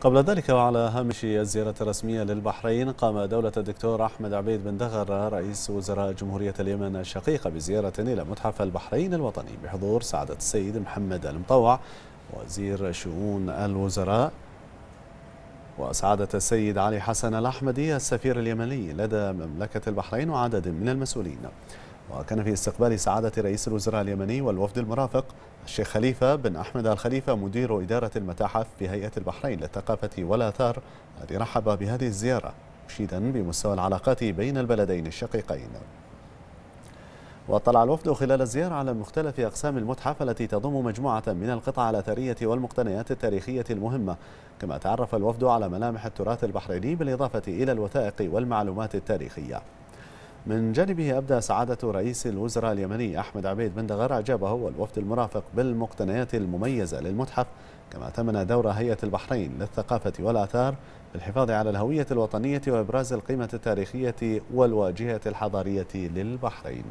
قبل ذلك وعلى هامش الزيارة الرسمية للبحرين قام دولة الدكتور أحمد عبيد بن دغر رئيس وزراء جمهورية اليمن الشقيقة بزيارة إلى متحف البحرين الوطني بحضور سعادة السيد محمد المطوع وزير شؤون الوزراء وسعادة السيد علي حسن الأحمدي السفير اليمني لدى مملكة البحرين وعدد من المسؤولين وكان في استقبال سعادة رئيس الوزراء اليمني والوفد المرافق الشيخ خليفة بن أحمد الخليفة مدير إدارة المتاحف في هيئة البحرين للثقافة والآثار الذي رحب بهذه الزيارة مشيدا بمستوى العلاقات بين البلدين الشقيقين واطلع الوفد خلال الزيارة على مختلف أقسام المتحف التي تضم مجموعة من القطع الأثرية والمقتنيات التاريخية المهمة كما تعرف الوفد على ملامح التراث البحريني بالإضافة إلى الوثائق والمعلومات التاريخية من جانبه أبدى سعادة رئيس الوزراء اليمني أحمد عبيد بن دغر إعجابه والوفد المرافق بالمقتنيات المميزة للمتحف كما تمنى دور هيئة البحرين للثقافة والآثار للحفاظ على الهوية الوطنية وإبراز القيمة التاريخية والواجهة الحضارية للبحرين